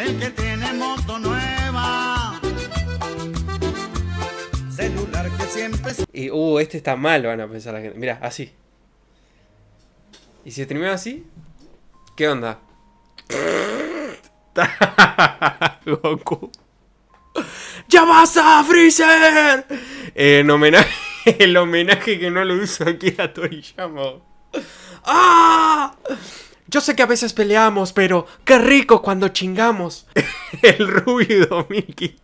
el que tiene moto nueva. Celular que siempre. Y, uh, este está mal, van a pensar la gente. Mirá, así. ¿Y si termina así? ¿Qué onda? Goku. ¡Ya vas a Freezer! El en homenaje, el homenaje que no lo uso aquí a Toriyama. ¡Ah! Yo sé que a veces peleamos, pero qué rico cuando chingamos. el Rubio 2015.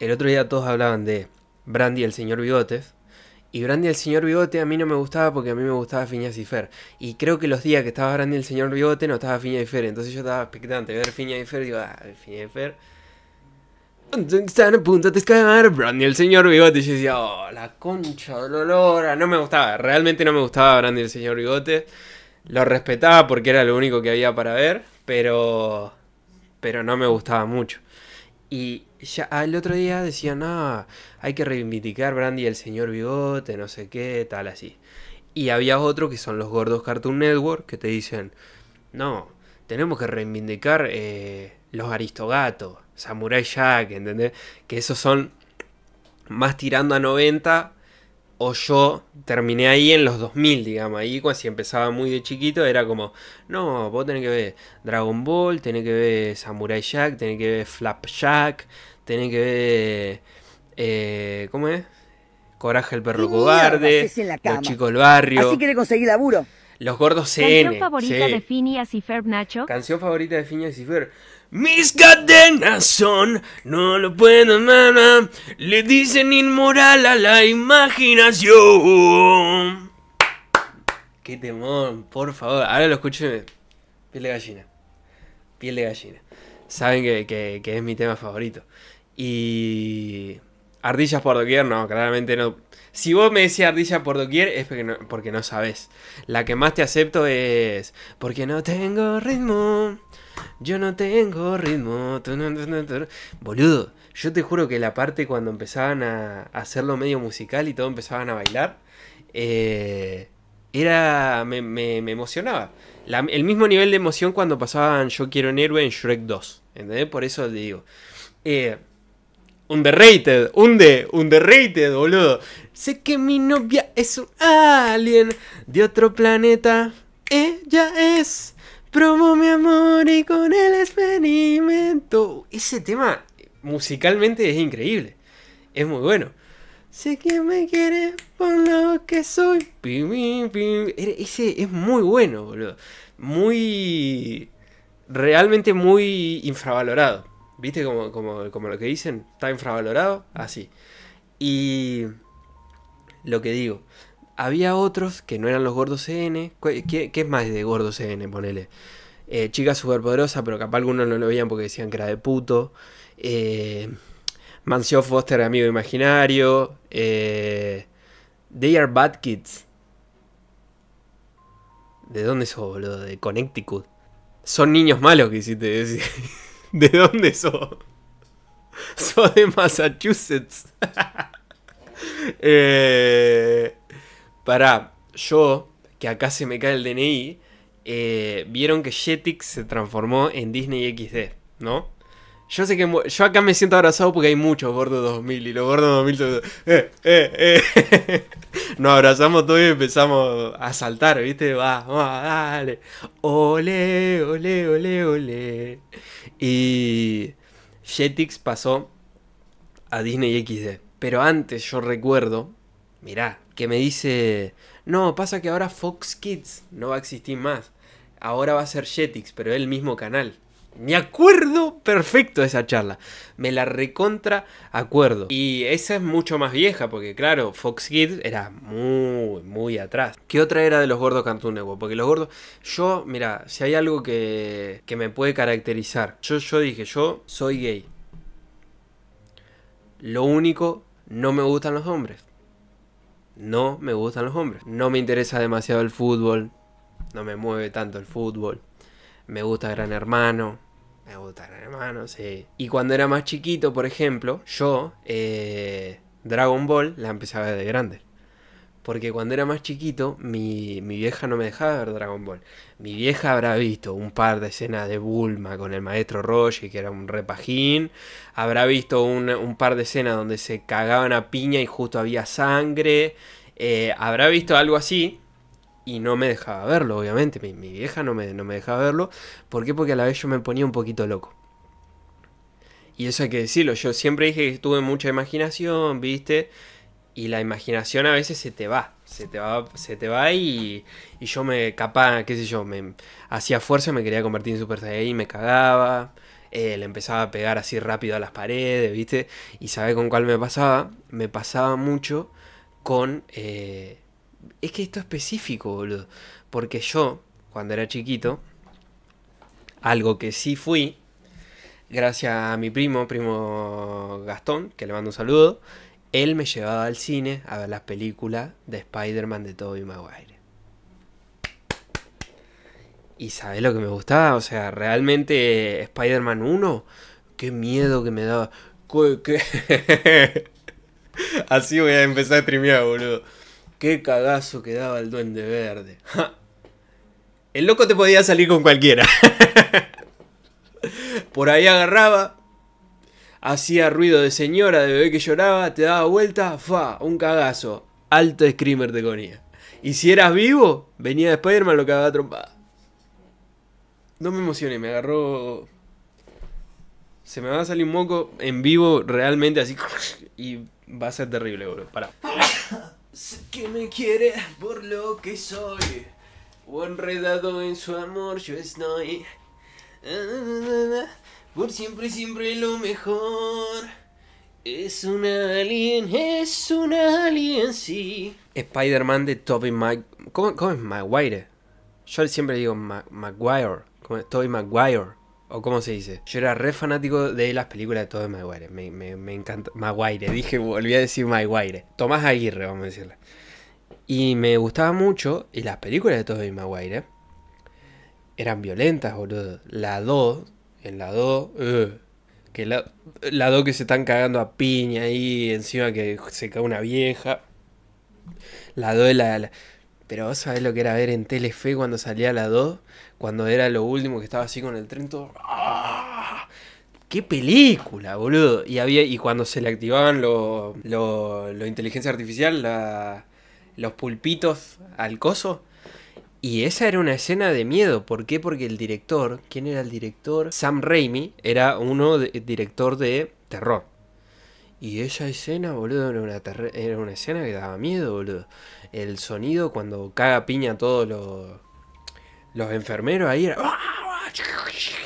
El otro día todos hablaban de Brandy el señor Bigotes. Y Brandy el señor Bigote a mí no me gustaba porque a mí me gustaba Fiñas y Fer. Y creo que los días que estaba Brandy el señor Bigote no estaba Fiña y Fer. Entonces yo estaba expectante de ver Fiña y Fer y digo, ah, Fiña y Fer. Están a punto de escapar, Brandy el señor Bigote. Y yo decía, oh, la concha olor... Ah, no me gustaba, realmente no me gustaba Brandy el señor Bigote. Lo respetaba porque era lo único que había para ver, pero, pero no me gustaba mucho. Y ya ah, el otro día decían, no, hay que reivindicar Brandy el señor bigote, no sé qué, tal así. Y había otro que son los gordos Cartoon Network que te dicen, no, tenemos que reivindicar eh, los aristogatos, Samurai Jack, ¿entendés? Que esos son más tirando a 90, o yo terminé ahí en los 2000, digamos, ahí cuando si empezaba muy de chiquito era como, no, vos tenés que ver Dragon Ball, tenés que ver Samurai Jack, tenés que ver Flap Jack, tenés que ver, eh, ¿cómo es? Coraje el perro cobarde, Los chicos del barrio. Así quiere conseguir laburo. Los gordos CN. Canción favorita de Phineas y Ferb, Nacho. Canción favorita de Phineas y Ferb. Mis cadenas son, no lo puedo, nada. Ah. Le dicen inmoral a la imaginación. Qué temor, por favor. Ahora lo escuchen. Piel de gallina. Piel de gallina. Saben que es mi tema favorito. Y Ardillas por doquier, no, claramente no. Si vos me decís ardillas por doquier, es porque no, sabes. La que más te acepto es. Porque no tengo ritmo. Yo no tengo ritmo. Boludo, yo te juro que la parte cuando empezaban a hacerlo medio musical y todo empezaban a bailar. Eh, era. Me, emocionaba. el mismo nivel de emoción cuando pasaban Yo quiero un héroe en Shrek 2. ¿Entendés? Por eso te digo. Eh, Underrated, unde, underrated, boludo. Sé que mi novia es un alien de otro planeta. Ella es. Promo mi amor y con el experimento. Ese tema musicalmente es increíble. Es muy bueno. Sé que me quieres por lo que soy. Ese es muy bueno, boludo. Muy. Realmente muy infravalorado. ¿Viste como, lo que dicen? Está infravalorado, así. Y lo que digo, había otros que no eran los gordos CN. ¿Qué, es más de gordos CN? Ponele. chica eh, chica superpoderosa, pero capaz algunos no lo veían porque decían que era de puto. Eh, Mancio Foster, amigo imaginario. Eh, They are bad kids. ¿De dónde sos, boludo? De Connecticut. Son niños malos, que hiciste decir. ¿De dónde sos? Sos de Massachusetts. Eh, pará, yo, que acá se me cae el DNI, eh, vieron que Jetix se transformó en Disney XD, ¿no? Yo sé que yo acá me siento abrazado porque hay muchos gordos 2000 y los gordos 2000 eh, eh, eh. nos abrazamos todos y empezamos a saltar, ¿viste? Va, va, dale. Ole, ole, ole, ole. Y Jetix pasó a Disney XD. Pero antes yo recuerdo, mirá, que me dice, no, pasa que ahora Fox Kids no va a existir más. Ahora va a ser Jetix, pero es el mismo canal. Me acuerdo perfecto de esa charla. Me la recontra acuerdo. Y esa es mucho más vieja, porque claro, Fox Kids era muy, muy atrás. ¿Qué otra era de los gordos Cartoon Porque los gordos. Yo, mira, si hay algo que, que me puede caracterizar. Yo, yo dije, yo soy gay. Lo único, no me gustan los hombres. No me gustan los hombres. No me interesa demasiado el fútbol. No me mueve tanto el fútbol. Me gusta Gran Hermano me gustan hermano, sí. Y cuando era más chiquito, por ejemplo, yo eh, Dragon Ball la empezaba a ver de grande. Porque cuando era más chiquito, mi, mi, vieja no me dejaba ver Dragon Ball. Mi vieja habrá visto un par de escenas de Bulma con el maestro Roshi, que era un repajín. Habrá visto un, par de escenas donde se cagaban a piña y justo había sangre. Eh, habrá visto algo así y no me dejaba verlo, obviamente. Mi, vieja no me, no me dejaba verlo. ¿Por qué? Porque a la vez yo me ponía un poquito loco. Y eso hay que decirlo. Yo siempre dije que tuve mucha imaginación, ¿viste? Y la imaginación a veces se te va. Se te va, se te va y, y yo me capaz, qué sé yo, me hacía fuerza, me quería convertir en Super Saiyan, me cagaba. Eh, le empezaba a pegar así rápido a las paredes, ¿viste? Y sabe con cuál me pasaba. Me pasaba mucho con. Eh, es que esto es específico, boludo. Porque yo, cuando era chiquito, algo que sí fui, gracias a mi primo, primo Gastón, que le mando un saludo, él me llevaba al cine a ver las películas de Spider-Man de Tobey Maguire. Y sabes lo que me gustaba, o sea, realmente Spider-Man 1, qué miedo que me daba. Así voy a empezar a streamear, boludo. Qué cagazo que daba el duende verde. El loco te podía salir con cualquiera. Por ahí agarraba, hacía ruido de señora, de bebé que lloraba, te daba vuelta, fa, un cagazo. Alto screamer te ponía. Y si eras vivo, venía de Spider-Man lo había trompada. No me emocioné, me agarró. Se me va a salir un moco en vivo realmente así. Y va a ser terrible, bro. Pará. Sé que me quiere por lo que soy, o enredado en su amor yo estoy. Por siempre, siempre lo mejor. Es un alien, es un alien, sí. Spider-Man de Toby Maguire. ¿Cómo, es Maguire? Yo siempre digo McGuire, Maguire. ¿Cómo es? Toby Maguire o cómo se dice. Yo era re fanático de las películas de todo de Maguire. Me, encanta. Maguire, dije, volví a decir Maguire. Tomás Aguirre, vamos a decirle. Y me gustaba mucho, y las películas de de Maguire eran violentas, boludo. La 2, en la 2, que la, 2 que se están cagando a piña ahí, encima que se cae una vieja. La 2 de la, Pero vos sabés lo que era ver en Telefe cuando salía la 2 cuando era lo último que estaba así con el tren, todo. ¡Ah! ¡Qué película, boludo! Y, había, y cuando se le activaban los lo, lo inteligencia artificial, la, los pulpitos al coso. Y esa era una escena de miedo. ¿Por qué? Porque el director, ¿quién era el director? Sam Raimi era uno director de terror. Y esa escena, boludo, era una, era una escena que daba miedo, boludo. El sonido cuando caga piña todos los los enfermeros ahí. ¡ah!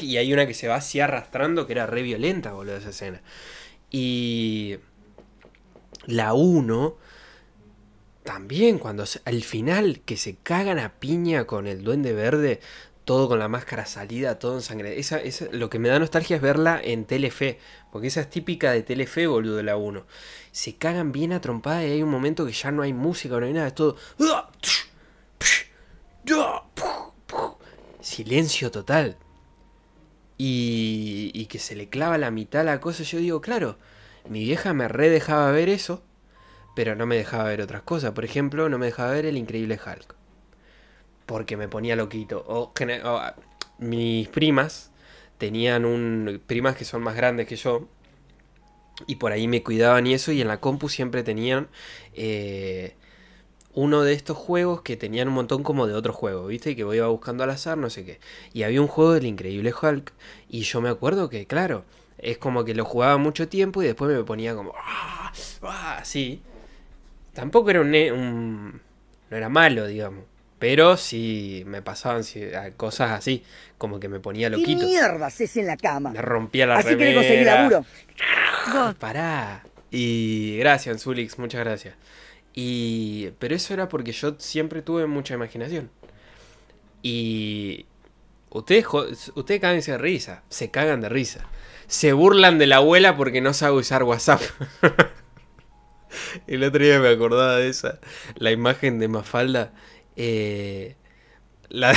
Y hay una que se va así arrastrando que era re violenta, boludo, esa escena. Y la 1, también cuando al final que se cagan a piña con el duende verde, todo con la máscara salida, todo en sangre. es lo que me da nostalgia es verla en Telefe, porque esa es típica de Telefe, boludo, de la 1. Se cagan bien a y hay un momento que ya no hay música, no hay nada, es todo... ¡ah! ¡ah! silencio total. Y, y que se le clava la mitad la cosa. Yo digo, claro, mi vieja me re dejaba ver eso, pero no me dejaba ver otras cosas. Por ejemplo, no me dejaba ver el increíble Hulk. Porque me ponía loquito. O, o ah, mis primas tenían un. primas que son más grandes que yo. Y por ahí me cuidaban y eso. Y en la compu siempre tenían. Eh, uno de estos juegos que tenían un montón como de otro juego, ¿viste? Y que iba buscando al azar, no sé qué. Y había un juego del Increíble Hulk y yo me acuerdo que, claro, es como que lo jugaba mucho tiempo y después me ponía como... ¡Ah! ¡Ah! Así. Tampoco era un, No era malo, digamos. Pero sí me pasaban cosas así, como que me ponía loquito. ¿Qué mierdas es en la cama? Me rompía la así Así que conseguí laburo. Pará. Y gracias, Zulix, muchas gracias. Y, pero eso era porque yo siempre tuve mucha imaginación. Y ustedes, ustedes cáganse de risa, se cagan de risa. Se burlan de la abuela porque no sabe usar WhatsApp. El otro día me acordaba de esa, la imagen de Mafalda. Eh, la,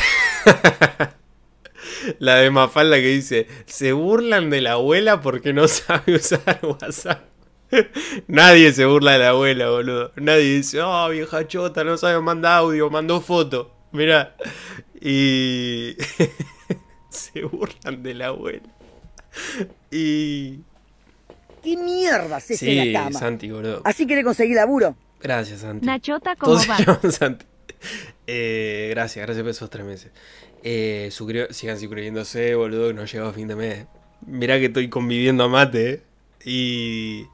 la de Mafalda que dice, se burlan de la abuela porque no sabe usar WhatsApp. Nadie se burla de la abuela, boludo. Nadie dice, oh, vieja chota, no sabe, manda audio, mandó foto. Mirá. Y. se burlan de la abuela. Y. ¿Qué mierda es sí, en la cama? Santi, boludo. Así quiere conseguir laburo. Gracias, Santi. Nachota, ¿cómo Todos va? Eh, gracias, gracias por esos tres meses. Eh, sigan suscribiéndose, boludo, que no llegado a fin de mes. Mirá que estoy conviviendo a mate, eh. Y.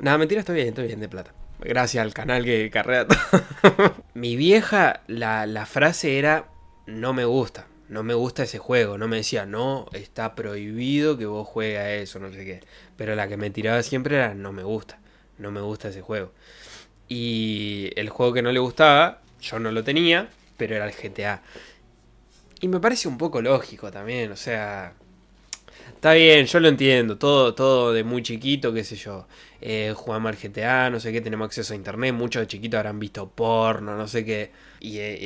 Nada, mentira, estoy bien, estoy bien de plata. Gracias al canal que carrea todo. Mi vieja, la, la frase era, no me gusta, no me gusta ese juego. No me decía, no, está prohibido que vos juegues a eso, no sé qué. Pero la que me tiraba siempre era, no me gusta, no me gusta ese juego. Y el juego que no le gustaba, yo no lo tenía, pero era el GTA. Y me parece un poco lógico también, o sea, Está bien, yo lo entiendo. Todo, todo de muy chiquito, qué sé yo. Eh, jugamos al GTA, no sé qué, tenemos acceso a internet. Muchos de chiquitos habrán visto porno, no sé qué. Y eh,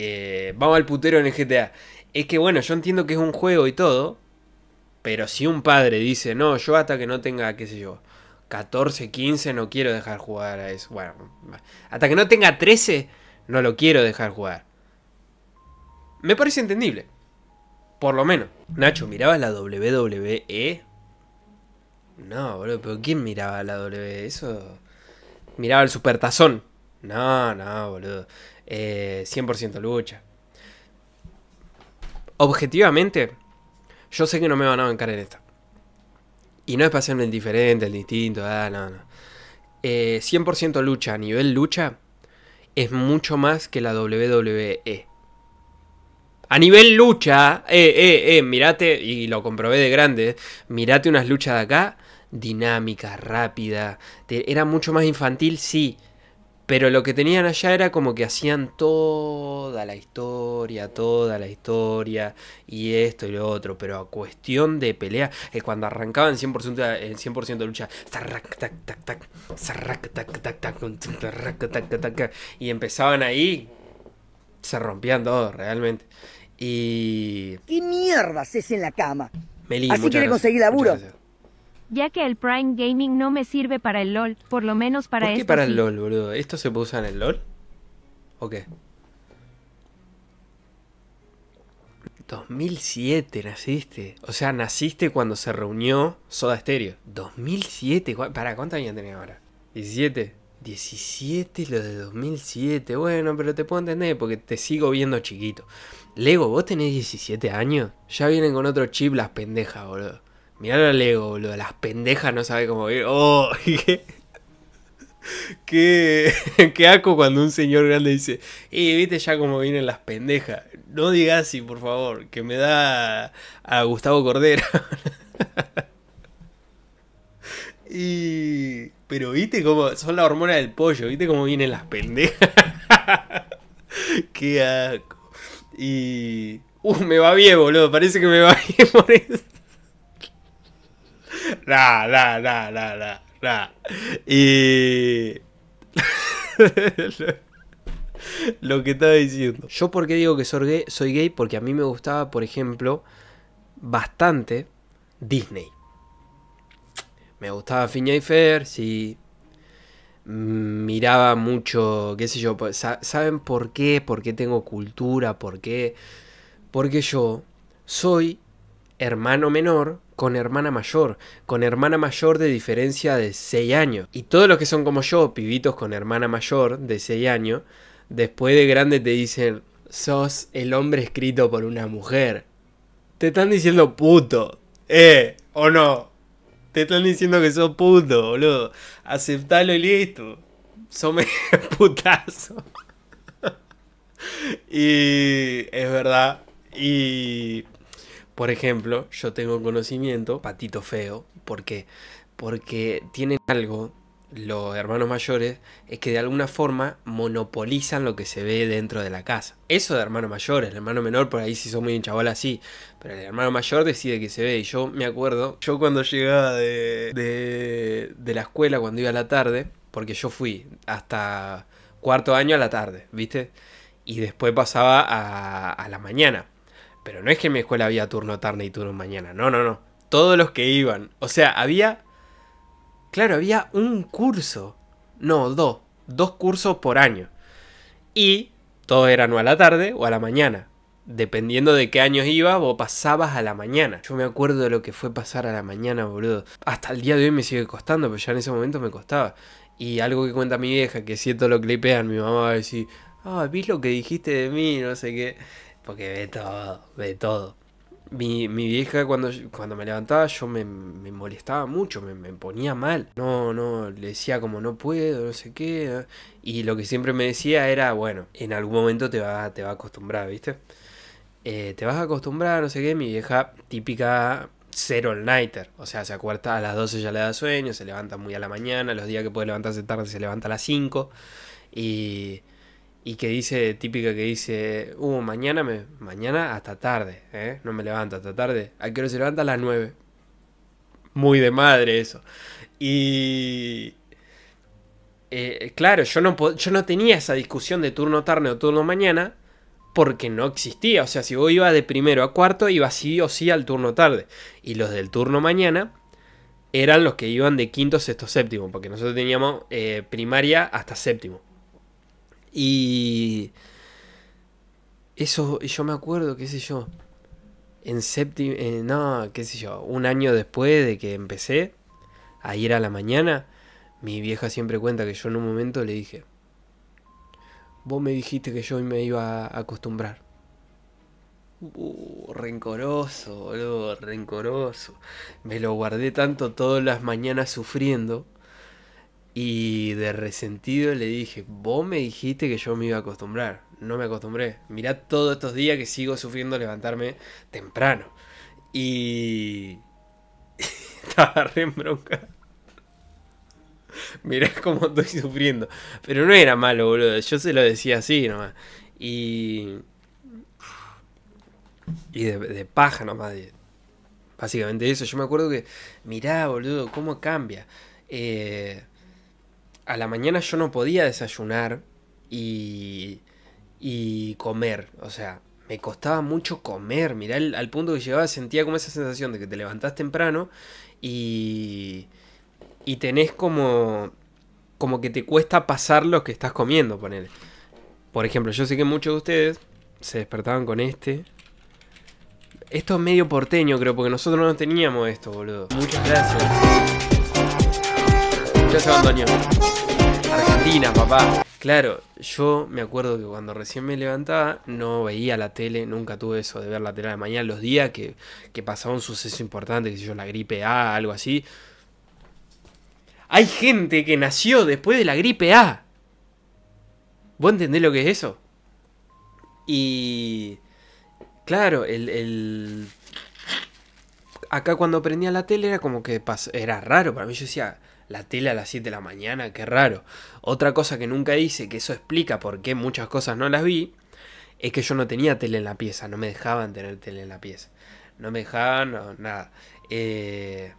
eh, vamos al putero en el GTA. Es que bueno, yo entiendo que es un juego y todo. Pero si un padre dice, no, yo hasta que no tenga, qué sé yo, 14, 15, no quiero dejar jugar a eso. Bueno, hasta que no tenga 13, no lo quiero dejar jugar. Me parece entendible. Por lo menos. Nacho, miraba la WWE? No, boludo, pero ¿quién miraba la WWE? Eso. Miraba el supertazón. No, no, boludo. 100% eh, lucha. Objetivamente, yo sé que no me van a bancar en esta. Y no es para ser el diferente, el distinto, ah, no, no. 100% eh, lucha a nivel lucha es mucho más que la WWE. A nivel lucha, eh, eh, eh, mirate, y lo comprobé de grande, mirate unas luchas de acá, dinámica, rápida, era mucho más infantil, sí, pero lo que tenían allá era como que hacían toda la historia, toda la historia, y esto y lo otro, pero a cuestión de pelea, es cuando arrancaban 100%, 100 de lucha, y empezaban ahí, se rompían todos realmente. Y. ¿Qué mierdas es en la cama? Así quiere conseguir laburo. Ya que el Prime Gaming no me sirve para el LOL, por lo menos para ¿Por qué para el LOL, boludo? ¿Esto se puede usar en el LOL? ¿O qué? 2007 naciste. O sea, naciste cuando se reunió Soda Stereo. 2007. ¿Para cuántos años tenés ahora? 17. 17 lo de 2007. Bueno, pero te puedo entender porque te sigo viendo chiquito. Lego, vos tenés 17 años. Ya vienen con otro chip las pendejas, boludo. Mirá a Lego, boludo. Las pendejas no sabe cómo ir. Oh, qué. Qué, qué asco cuando un señor grande dice, y viste ya cómo vienen las pendejas. No digas así, por favor, que me da a Gustavo Cordero. y... Pero viste cómo son la hormona del pollo, viste cómo vienen las pendejas. qué asco. Y. Uh, me va bien, boludo. Parece que me va bien por eso. la la nah, nah, nah. Y. Lo que estaba diciendo. Yo, por qué digo que soy gay? Soy gay porque a mí me gustaba, por ejemplo, bastante Disney. Me gustaba Fiña y sí miraba mucho, qué sé yo, pues, ¿saben por qué? ¿Por qué tengo cultura? ¿Por qué? Porque yo soy hermano menor con hermana mayor, con hermana mayor de diferencia de 6 años. Y todos los que son como yo, pibitos con hermana mayor de 6 años, después de grande te dicen, sos el hombre escrito por una mujer. Te están diciendo puto, ¿eh? ¿O no? Te están diciendo que sos puto, boludo. Aceptalo y listo. Somos putazo. y es verdad. Y, por ejemplo, yo tengo conocimiento, patito feo, ¿Por qué? Porque tienen algo los hermanos mayores es que de alguna forma monopolizan lo que se ve dentro de la casa. Eso de hermano mayor, el hermano menor por ahí sí son muy chaval así, pero el hermano mayor decide que se ve. Y yo me acuerdo, yo cuando llegaba de, de, la escuela, cuando iba a la tarde, porque yo fui hasta cuarto año a la tarde, ¿viste? Y después pasaba a, a la mañana. Pero no es que en mi escuela había turno tarde y turno mañana, no, no, no. Todos los que iban, o sea, había Claro, había un curso. No, dos. Dos cursos por año. Y todo eran no a la tarde o a la mañana. Dependiendo de qué años ibas, vos pasabas a la mañana. Yo me acuerdo de lo que fue pasar a la mañana, boludo. Hasta el día de hoy me sigue costando, pero ya en ese momento me costaba. Y algo que cuenta mi vieja, que siento lo que clipean, mi mamá va a decir, ah, ¿viste lo que dijiste de mí? No sé qué. Porque ve todo, ve todo. Mi, mi, vieja cuando, cuando me levantaba yo me, molestaba mucho, me, ponía mal. No, no, le decía como no puedo, no sé qué. Y lo que siempre me decía era, bueno, en algún momento te va, te va a acostumbrar, ¿viste? Eh, te vas a acostumbrar, no sé qué. Mi vieja típica ser all nighter. O sea, se acuerda a las 12 ya le da sueño, se levanta muy a la mañana, los días que puede levantarse tarde se levanta a las 5. Y y que dice, típica que dice, uh, mañana, me, mañana hasta tarde, ¿eh? No me levanto hasta tarde. ¿A qué se levanta? A las 9. Muy de madre eso. Y... Eh, claro, yo no, yo no tenía esa discusión de turno tarde o turno mañana porque no existía. O sea, si vos iba de primero a cuarto, iba sí o sí al turno tarde. Y los del turno mañana eran los que iban de quinto, sexto, séptimo, porque nosotros teníamos eh, primaria hasta séptimo. Y eso, yo me acuerdo, qué sé yo, en séptimo, eh, no, qué sé yo, un año después de que empecé a ir a la mañana, mi vieja siempre cuenta que yo en un momento le dije, vos me dijiste que yo me iba a acostumbrar. Uh, rencoroso, boludo, rencoroso. Me lo guardé tanto todas las mañanas sufriendo y de resentido le dije, vos me dijiste que yo me iba a acostumbrar. No me acostumbré. Mirá todos estos días que sigo sufriendo levantarme temprano. Y... Estaba re en bronca. Mirá cómo estoy sufriendo. Pero no era malo, boludo. Yo se lo decía así nomás. Y... Y de, de paja nomás. Básicamente eso. Yo me acuerdo que, mirá, boludo, cómo cambia. Eh a la mañana yo no podía desayunar y, y comer. O sea, me costaba mucho comer. Mirá, al punto que llegaba sentía como esa sensación de que te levantás temprano y, y tenés como, como que te cuesta pasar lo que estás comiendo, ponele. Por ejemplo, yo sé que muchos de ustedes se despertaban con este. Esto es medio porteño, creo, porque nosotros no teníamos esto, boludo. Muchas gracias. Argentina, papá. Claro, yo me acuerdo que cuando recién me levantaba no veía la tele, nunca tuve eso de ver la tele de mañana. Los días que, pasaba un suceso importante, que si yo la gripe A, algo así. Hay gente que nació después de la gripe A. ¿Vos entendés lo que es eso? Y. Claro, el. Acá cuando prendía la tele era como que era raro para mí. Yo decía, la tele a las 7 de la mañana, qué raro. Otra cosa que nunca hice, que eso explica por qué muchas cosas no las vi, es que yo no tenía tele en la pieza, no me dejaban tener tele en la pieza. No me dejaban, nada. Eh,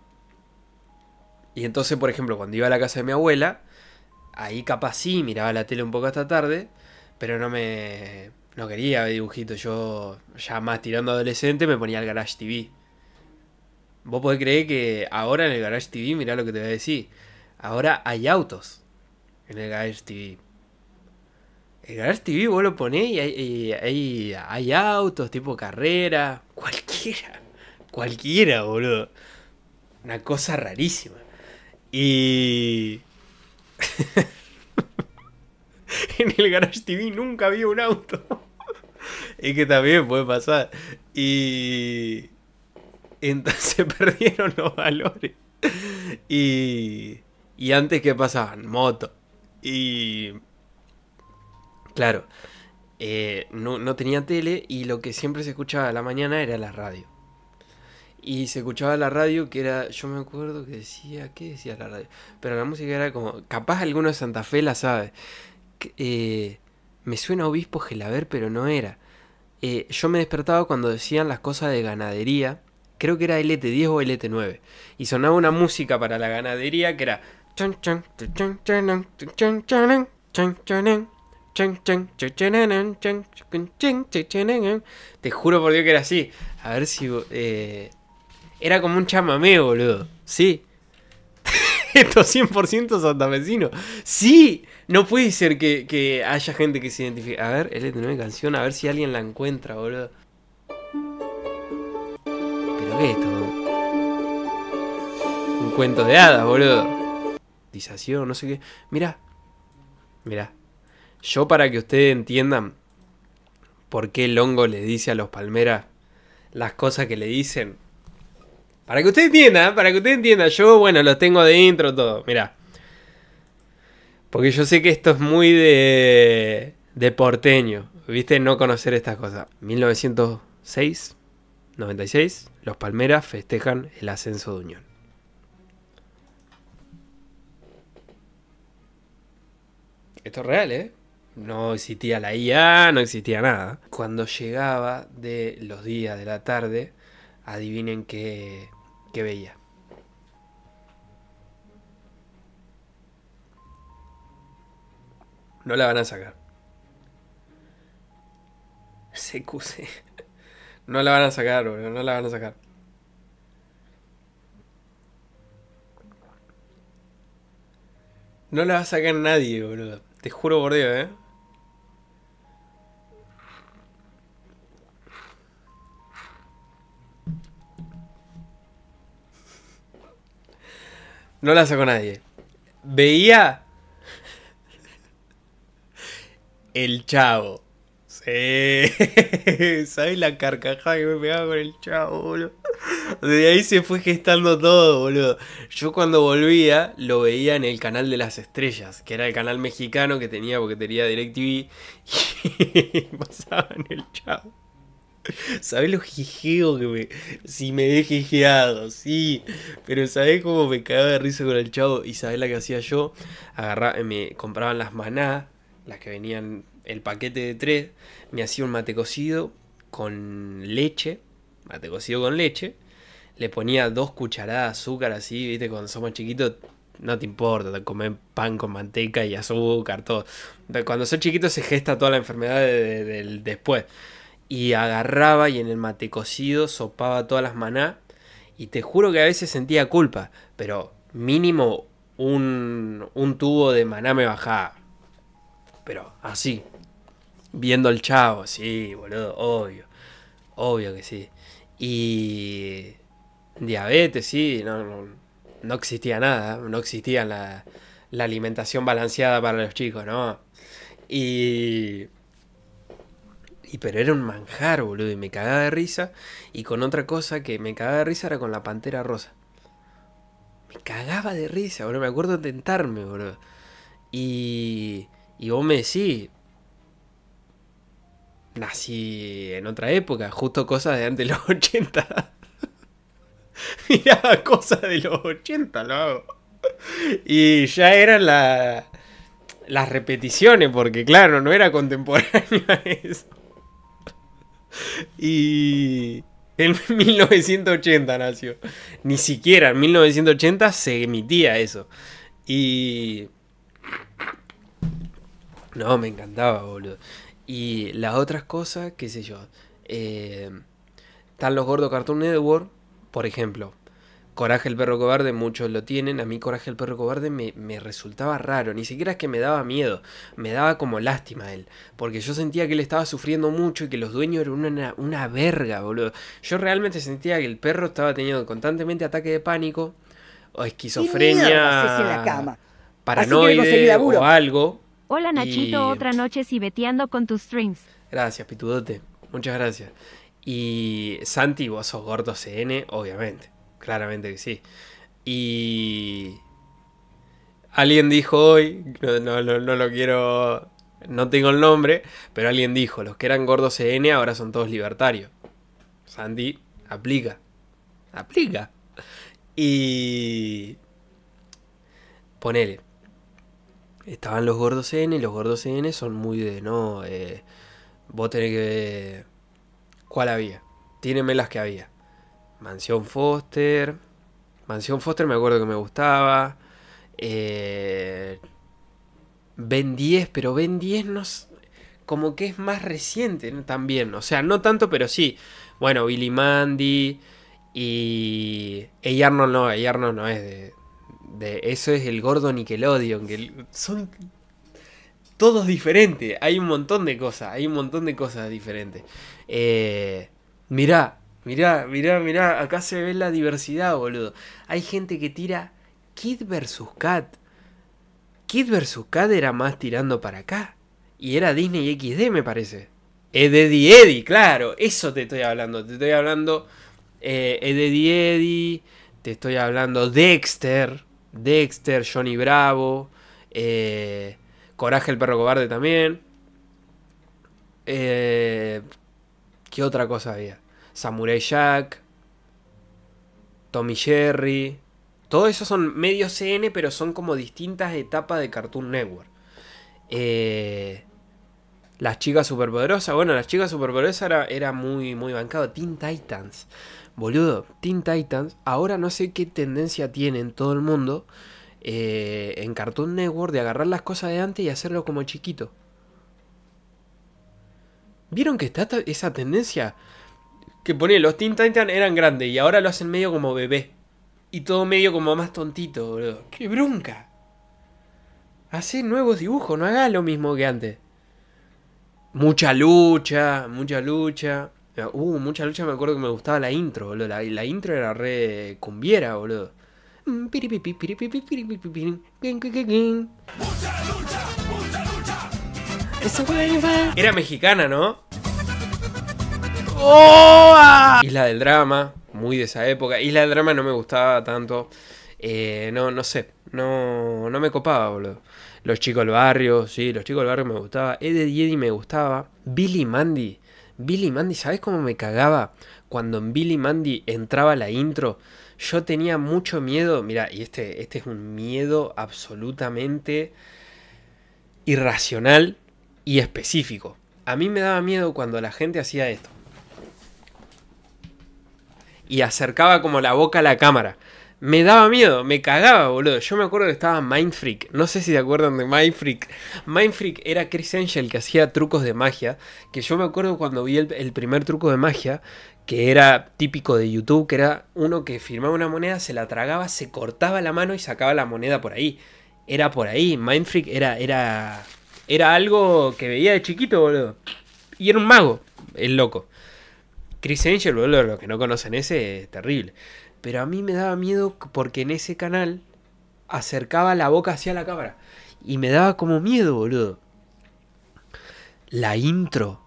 y entonces, por ejemplo, cuando iba a la casa de mi abuela, ahí capaz sí miraba la tele un poco hasta tarde, pero no me... No quería ver dibujitos, yo ya más tirando adolescente me ponía al Garage TV. Vos podés creer que ahora en el Garage TV, mirá lo que te voy a decir. Ahora hay autos en el Garage TV. El Garage TV vos lo ponés y hay, hay, hay autos, tipo carrera, cualquiera. Cualquiera, boludo. Una cosa rarísima. Y... en el Garage TV nunca había un auto. es que también puede pasar. Y entonces se perdieron los valores. Y, y antes, que pasaban? Moto. Y. Claro. Eh, no, tenía tele y lo que siempre se escuchaba a la mañana era la radio. Y se escuchaba la radio que era, yo me acuerdo que decía, ¿qué decía la radio? Pero la música era como, capaz alguno de Santa Fe la sabe. Eh, me suena Obispo Gelaber, pero no era. Eh, yo me despertaba cuando decían las cosas de ganadería creo que era LT10 o LT9, y sonaba una música para la ganadería que era... Te juro por Dios que era así. A ver si... Eh, era como un chamamé, boludo. Sí. Esto 100% santafesino. Sí. No puede ser que, que, haya gente que se identifique. A ver, LT9 canción, a ver si alguien la encuentra, boludo esto? Un cuento de hadas, boludo. Disación, no sé qué. Mirá. Mirá. Yo para que ustedes entiendan por qué el hongo le dice a los palmeras las cosas que le dicen. Para que ustedes entiendan, ¿eh? para que ustedes entiendan. Yo, bueno, los tengo de intro todo. Mirá. Porque yo sé que esto es muy de, de porteño. ¿Viste? No conocer estas cosas. 1906. 96, los Palmeras festejan el ascenso de Unión. Esto es real, ¿eh? No existía la IA, no existía nada. Cuando llegaba de los días de la tarde, adivinen qué, veía. No la van a sacar. se cuse no la van a sacar, boludo. no la van a sacar. No la va a sacar nadie, boludo. Te juro por Dios, eh. No la sacó nadie. Veía el chavo. Eh, ¿sabes la carcajada que me pegaba con el chavo, boludo? De ahí se fue gestando todo, boludo. Yo cuando volvía lo veía en el canal de las estrellas, que era el canal mexicano que tenía porque tenía DirecTV y en el chavo. Sabes los jijeos que me. Si me he jijeado, sí. Pero ¿sabés cómo me cagaba de risa con el chavo? ¿Y sabés la que hacía yo? me compraban las maná, las que venían el paquete de tres, me hacía un mate cocido con leche, mate cocido con leche, le ponía dos cucharadas de azúcar así, viste, cuando somos chiquitos no te importa te comen pan con manteca y azúcar, todo. Cuando sos chiquito se gesta toda la enfermedad del después. Y agarraba y en el mate cocido sopaba todas las maná. Y te juro que a veces sentía culpa, pero mínimo un, un tubo de maná me bajaba. Pero así, viendo el chavo, sí, boludo, obvio. Obvio que sí. Y diabetes, sí, no, no, existía nada, no existía la, la, alimentación balanceada para los chicos, ¿no? Y, y... Pero era un manjar, boludo, y me cagaba de risa. Y con otra cosa que me cagaba de risa era con la pantera rosa. Me cagaba de risa, boludo, me acuerdo tentarme, boludo. Y... Y vos me decís, nací en otra época, justo cosas de antes de los 80. Mirá, cosas de los 80 lo hago. Y ya eran la, las repeticiones, porque claro, no era contemporáneo eso. Y en 1980 nació. Ni siquiera en 1980 se emitía eso. Y... No, me encantaba, boludo. Y las otras cosas, qué sé yo. Eh, están los gordos Cartoon Network, por ejemplo. Coraje el perro cobarde, muchos lo tienen. A mí Coraje el perro cobarde me, resultaba raro. Ni siquiera es que me daba miedo. Me daba como lástima él. Porque yo sentía que él estaba sufriendo mucho y que los dueños eran una, una verga, boludo. Yo realmente sentía que el perro estaba teniendo constantemente ataque de pánico o esquizofrenia. paranoide o algo Hola Nachito, otra noche sibeteando con tus streams. Gracias, Pitudote. Muchas gracias. Y Santi, vos sos gordo CN, obviamente. Claramente que sí. Y. Alguien dijo hoy, no, no lo quiero. No tengo el nombre, pero alguien dijo: los que eran gordos CN ahora son todos libertarios. Santi, aplica. Aplica. Y. Ponele estaban los gordos N y los gordos N son muy de, no, eh, vos tenés que ver cuál había. Tíreme las que había. Mansión Foster. Mansión Foster me acuerdo que me gustaba. Eh, ben 10, pero Ben 10 no como que es más reciente también. O sea, no tanto, pero sí. Bueno, Billy Mandy y... ella Arnold no, Arnold no es de, eso es el gordo Nickelodeon, que son todos diferentes, hay un montón de cosas, hay un montón de cosas diferentes. Eh, mirá, mirá, mirá, mirá, acá se ve la diversidad, boludo. Hay gente que tira Kid vs. Cat. Kid vs. Cat era más tirando para acá. Y era Disney XD, me parece. Eddie, Eddy, claro, eso te estoy hablando. Te estoy hablando eh, Eddy, te estoy hablando Dexter. Dexter, Johnny Bravo, eh, Coraje el perro cobarde también. Eh, ¿Qué otra cosa había? Samurai Jack, Tommy Jerry. Todo eso son medios CN, pero son como distintas etapas de Cartoon Network. Eh, las chicas superpoderosas. Bueno, las chicas superpoderosas era, muy, muy bancado. Teen Titans. Boludo, Teen Titans. Ahora no sé qué tendencia tiene en todo el mundo eh, en Cartoon Network de agarrar las cosas de antes y hacerlo como chiquito. ¿Vieron que está esa tendencia? Que ponía, los Teen Titans eran grandes y ahora lo hacen medio como bebé. Y todo medio como más tontito, boludo. ¡Qué bronca! Hacé nuevos dibujos, no haga lo mismo que antes mucha lucha, mucha lucha. Uh, mucha lucha me acuerdo que me gustaba la intro, boludo. La, intro era re cumbiera, boludo. Era mexicana, ¿no? Isla del Drama, muy de esa época. Isla del Drama no me gustaba tanto. Eh, no, no sé, no, no me copaba, boludo. Los chicos del barrio, sí, los chicos del barrio me gustaba. Eddie y me gustaba. Billy Mandy. Billy Mandy, ¿sabes cómo me cagaba cuando en Billy Mandy entraba la intro? Yo tenía mucho miedo, mira, y este, este es un miedo absolutamente irracional y específico. A mí me daba miedo cuando la gente hacía esto. Y acercaba como la boca a la cámara me daba miedo, me cagaba, boludo. Yo me acuerdo que estaba Mindfreak. No sé si se acuerdan de Mindfreak. Mindfreak era Chris Angel que hacía trucos de magia. Que yo me acuerdo cuando vi el, primer truco de magia, que era típico de YouTube, que era uno que firmaba una moneda, se la tragaba, se cortaba la mano y sacaba la moneda por ahí. Era por ahí. Mindfreak era, era, era algo que veía de chiquito, boludo. Y era un mago, el loco. Chris Angel, boludo, los que no conocen ese, es terrible. Pero a mí me daba miedo porque en ese canal acercaba la boca hacia la cámara. Y me daba como miedo, boludo. La intro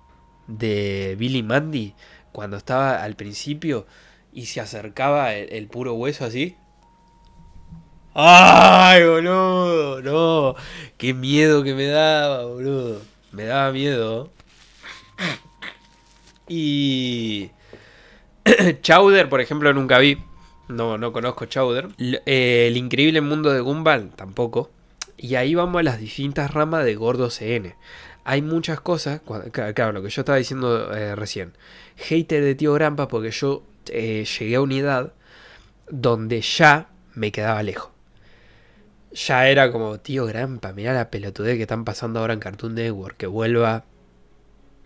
de Billy Mandy, cuando estaba al principio y se acercaba el, puro hueso así. ¡Ay, boludo! ¡No! ¡Qué miedo que me daba, boludo! Me daba miedo. Y. Chowder, por ejemplo, nunca vi no, no conozco Chowder. Eh, el increíble mundo de Gumball, tampoco. Y ahí vamos a las distintas ramas de Gordo CN. Hay muchas cosas, claro, lo que yo estaba diciendo eh, recién. Hater de Tío Grampa porque yo eh, llegué a una edad donde ya me quedaba lejos. Ya era como, tío Grampa, Mira la pelotudez que están pasando ahora en Cartoon Network, que vuelva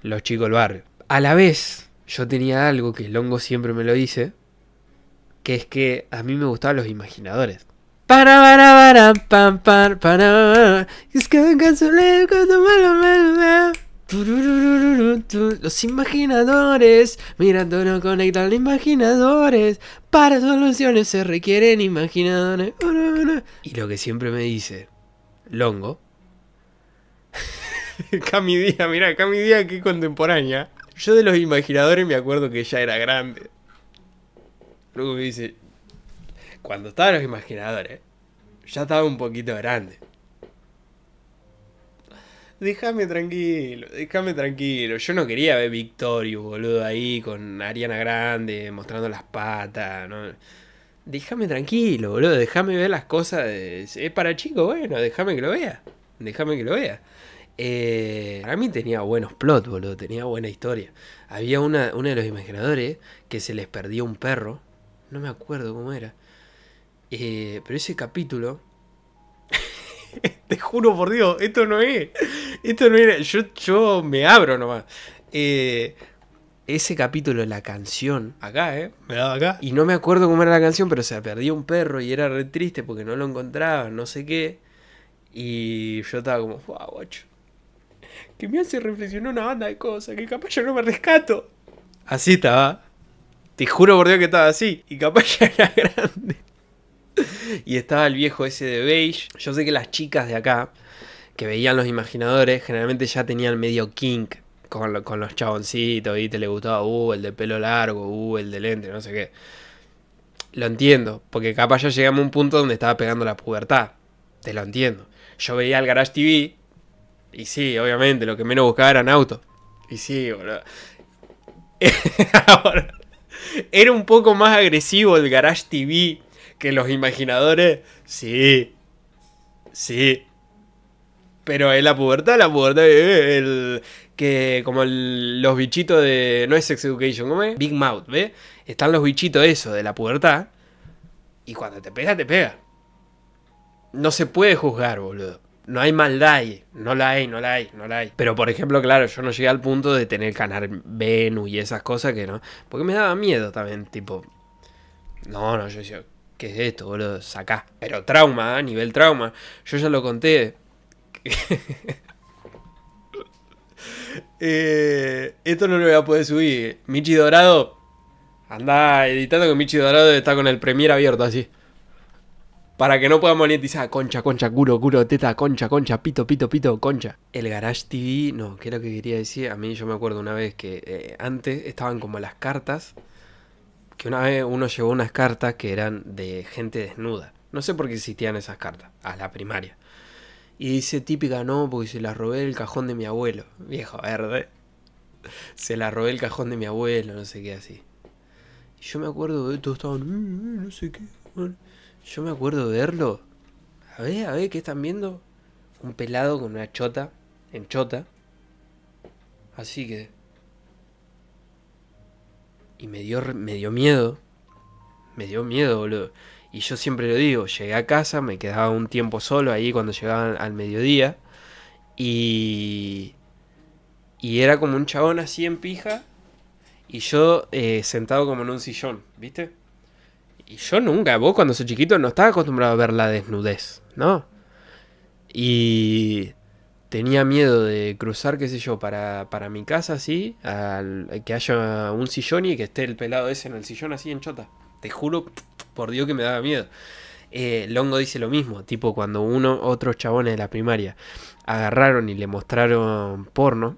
los chicos al barrio. A la vez, yo tenía algo que Longo siempre me lo dice, que es que a mí me gustaban los imaginadores. Para que los imaginadores, mirando no conectan los imaginadores, para soluciones se requieren imaginadores. Y lo que siempre me dice, Longo, mi Día, mirá, mi Día que contemporánea. Yo de los imaginadores me acuerdo que ya era grande. Luego dice, cuando estaban los imaginadores, ya estaba un poquito grande. Déjame tranquilo, déjame tranquilo. Yo no quería ver Victorio, boludo, ahí con Ariana Grande mostrando las patas, ¿no? Déjame tranquilo, boludo, déjame ver las cosas. Es para chicos, bueno, déjame que lo vea. Déjame que lo vea. Eh, para mí tenía buenos plots, boludo, tenía buena historia. Había uno de los imaginadores que se les perdió un perro no me acuerdo cómo era. Eh, pero ese capítulo. te juro por Dios, esto no es. Esto no era. Yo, me abro nomás. Eh, ese capítulo, la canción. Acá, ¿eh? Me daba acá. Y no me acuerdo cómo era la canción, pero se perdió un perro y era re triste porque no lo encontraba, no sé qué. Y yo estaba como, wow, guacho. Que me hace reflexionar una banda de cosas, que capaz yo no me rescato. Así estaba. Te juro por Dios que estaba así. Y capaz ya era grande. Y estaba el viejo ese de beige. Yo sé que las chicas de acá, que veían los imaginadores, generalmente ya tenían medio kink con, los chaboncitos, y te le gustaba, uh, el de pelo largo, uh, el de lente, no sé qué. Lo entiendo, porque capaz ya llegamos a un punto donde estaba pegando la pubertad. Te lo entiendo. Yo veía el Garage TV, y sí, obviamente, lo que menos buscaba eran autos. Y sí, boludo. Ahora, era un poco más agresivo el Garage TV que los imaginadores. Sí. Sí. Pero en la pubertad, la pubertad. Eh, el, que como los bichitos de. No es Sex Education, ¿cómo es? Big Mouth, ¿ves? Están los bichitos eso de la pubertad. Y cuando te pega, te pega. No se puede juzgar, boludo. No hay maldad ahí, no la hay, no la hay, no la hay. Pero por ejemplo, claro, yo no llegué al punto de tener canal Venus y esas cosas que no. Porque me daba miedo también, tipo. No, no, yo decía, ¿qué es esto, boludo? Sacá. Pero trauma, a ¿eh? nivel trauma. Yo ya lo conté. Eh, esto no lo voy a poder subir. Michi Dorado. Anda editando que Michi Dorado está con el Premier abierto así. Para que no podamos monetizar ah, concha, concha, curo, curo, teta, concha, concha, pito, pito, pito, concha. El Garage TV, no, ¿qué era lo que quería decir? A mí yo me acuerdo una vez que eh, antes estaban como las cartas, que una vez uno llevó unas cartas que eran de gente desnuda. No sé por qué existían esas cartas, a la primaria. Y dice típica, no, porque se las robé el cajón de mi abuelo, viejo verde. Se la robé el cajón de mi abuelo, no sé qué así. Y yo me acuerdo, de esto, estaban, mm, mm, no sé qué. Yo me acuerdo de verlo. A ver, a ver, ¿qué están viendo? Un pelado con una chota, en chota. Así que... Y me dio, me dio miedo. Me dio miedo, boludo. Y yo siempre lo digo, llegué a casa, me quedaba un tiempo solo ahí cuando llegaban al mediodía. Y... Y era como un chabón así en pija. Y yo eh, sentado como en un sillón, ¿viste? Y yo nunca, vos cuando sos chiquito no estaba acostumbrado a ver la desnudez, ¿no? Y tenía miedo de cruzar, qué sé yo, para, mi casa así, que haya un sillón y que esté el pelado ese en el sillón así en chota. Te juro, por Dios que me daba miedo. Eh, Longo dice lo mismo, tipo cuando uno, otros chabones de la primaria agarraron y le mostraron porno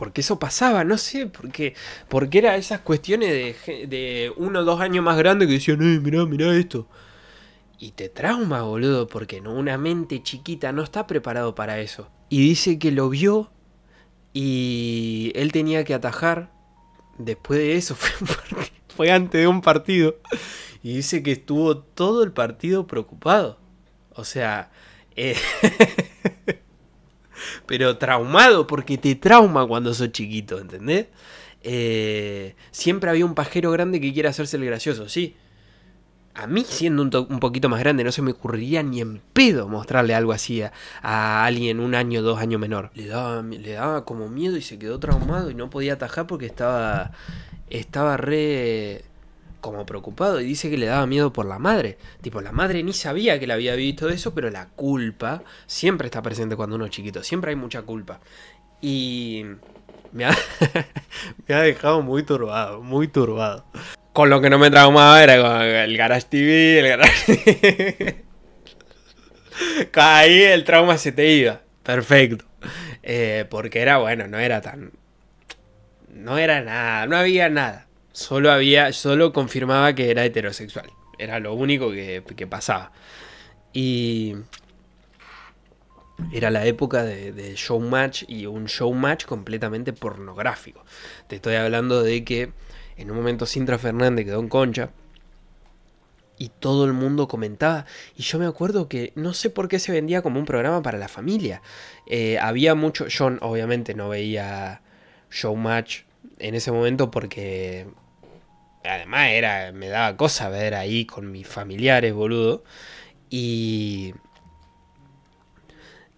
porque eso pasaba, no sé, porque, porque era esas cuestiones de, uno o dos años más grande que decían, mirá, mirá esto. Y te trauma, boludo, porque una mente chiquita no está preparado para eso. Y dice que lo vio y él tenía que atajar. Después de eso fue, antes de un partido. Y dice que estuvo todo el partido preocupado. O sea, eh, pero traumado porque te trauma cuando sos chiquito, ¿entendés? Eh, siempre había un pajero grande que quiere hacerse el gracioso, sí. A mí, siendo un, poquito más grande, no se me ocurriría ni en pedo mostrarle algo así a, alguien un año, dos años menor. Le daba, le daba como miedo y se quedó traumado y no podía atajar porque estaba, estaba re como preocupado y dice que le daba miedo por la madre. Tipo, la madre ni sabía que le había visto eso, pero la culpa siempre está presente cuando uno es chiquito, siempre hay mucha culpa. Y me ha, me ha dejado muy turbado, muy turbado. Con lo que no me traumaba era con el Garage TV, el Garage TV. Ahí el trauma se te iba. Perfecto. Eh, porque era bueno, no era tan. No era nada, no había nada solo había, solo confirmaba que era heterosexual. Era lo único que, pasaba. Y era la época de, showmatch y un showmatch completamente pornográfico. Te estoy hablando de que en un momento Sintra Fernández quedó en concha y todo el mundo comentaba. Y yo me acuerdo que no sé por qué se vendía como un programa para la familia. Eh, había mucho. John, obviamente, no veía Showmatch en ese momento porque además era, me daba cosa ver ahí con mis familiares, boludo. Y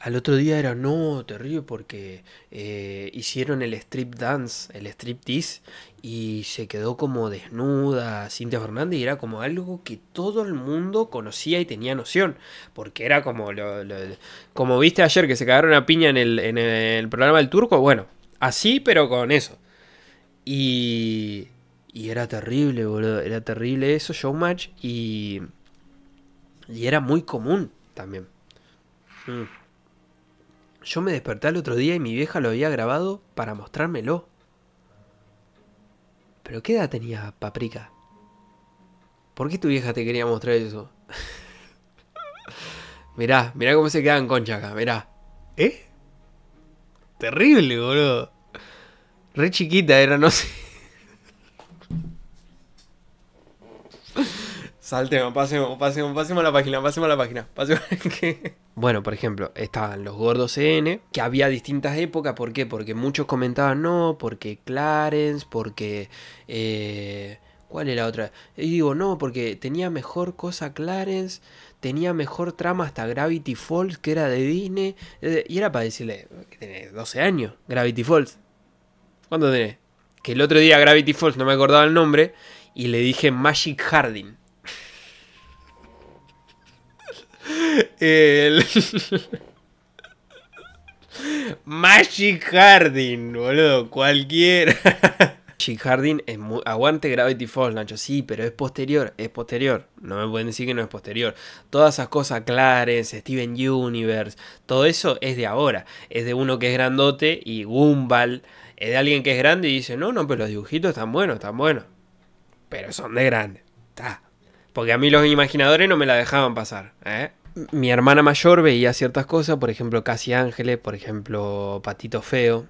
al otro día era, no, terrible porque eh, hicieron el strip dance, el strip tease, y se quedó como desnuda Cintia Fernández y era como algo que todo el mundo conocía y tenía noción, porque era como, como viste ayer que se cagaron a piña en el programa del turco, bueno, así pero con eso. Y y era terrible, boludo. Era terrible eso, Showmatch. Y. Y era muy común también. Mm. Yo me desperté el otro día y mi vieja lo había grabado para mostrármelo. ¿Pero qué edad tenía Paprika? ¿Por qué tu vieja te quería mostrar eso? mirá, mirá cómo se quedan concha acá, mirá. ¿Eh? Terrible, boludo. Re chiquita era, no sé. Saltemos, pasemos, pasemos, pasemos a la página, pasemos a la página. Bueno, por ejemplo, estaban los gordos CN, e que había distintas épocas. ¿Por qué? Porque muchos comentaban no, porque Clarence, porque. Eh, ¿Cuál era otra? Y digo, no, porque tenía mejor cosa Clarence, tenía mejor trama hasta Gravity Falls, que era de Disney. Eh, y era para decirle, que tenés 12 años, Gravity Falls. ¿Cuánto tenés? Que el otro día Gravity Falls no me acordaba el nombre, y le dije Magic Harding El... Magic Harding, boludo, cualquiera. Magic Harding es muy... aguante Gravity Falls, Nacho. Sí, pero es posterior, es posterior. No me pueden decir que no es posterior. Todas esas cosas, Clarence, Steven Universe, todo eso es de ahora. Es de uno que es grandote y Gumball. Es de alguien que es grande y dice, no, no, pero los dibujitos están buenos, están buenos. Pero son de grande. Porque a mí los imaginadores no me la dejaban pasar. ¿eh? mi hermana mayor veía ciertas cosas, por ejemplo Casi Ángeles, por ejemplo Patito Feo.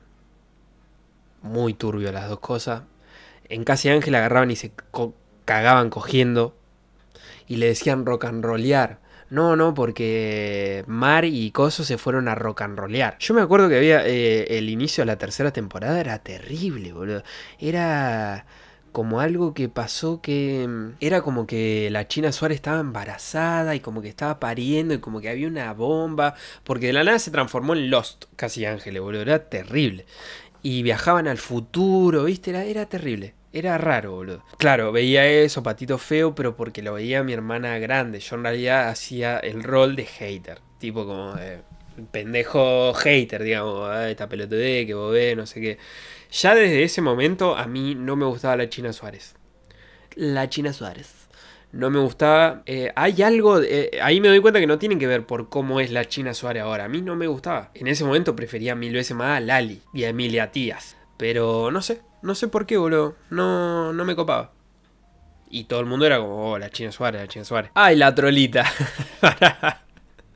Muy turbio las dos cosas. En Casi Ángeles agarraban y se cagaban cogiendo. Y le decían rock and rollear. No, no, porque Mar y Coso se fueron a rock and rollear. Yo me acuerdo que había eh, el inicio de la tercera temporada era terrible, boludo. Era como algo que pasó que mm, era como que la China Suárez estaba embarazada y como que estaba pariendo y como que había una bomba, porque de la nada se transformó en Lost, casi Ángeles, boludo, era terrible. Y viajaban al futuro, ¿viste? Era, terrible. Era raro, boludo. Claro, veía eso, patito feo, pero porque lo veía mi hermana grande. Yo en realidad hacía el rol de hater. Tipo como pendejo hater, digamos, ah, esta esta de que vos no sé qué. Ya desde ese momento a mí no me gustaba la China Suárez. La China Suárez. No me gustaba. Eh, hay algo. Eh, ahí me doy cuenta que no tienen que ver por cómo es la China Suárez ahora. A mí no me gustaba. En ese momento prefería mil veces más a Lali y a Emilia Tías. Pero no sé. No sé por qué, boludo. No, no me copaba. Y todo el mundo era como, oh, la China Suárez, la China Suárez. Ay, la trolita.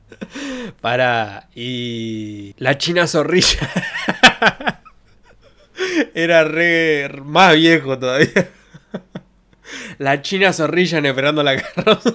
Para. Y. La China Zorrilla. Era re. más viejo todavía. La China Zorrilla esperando la carroza.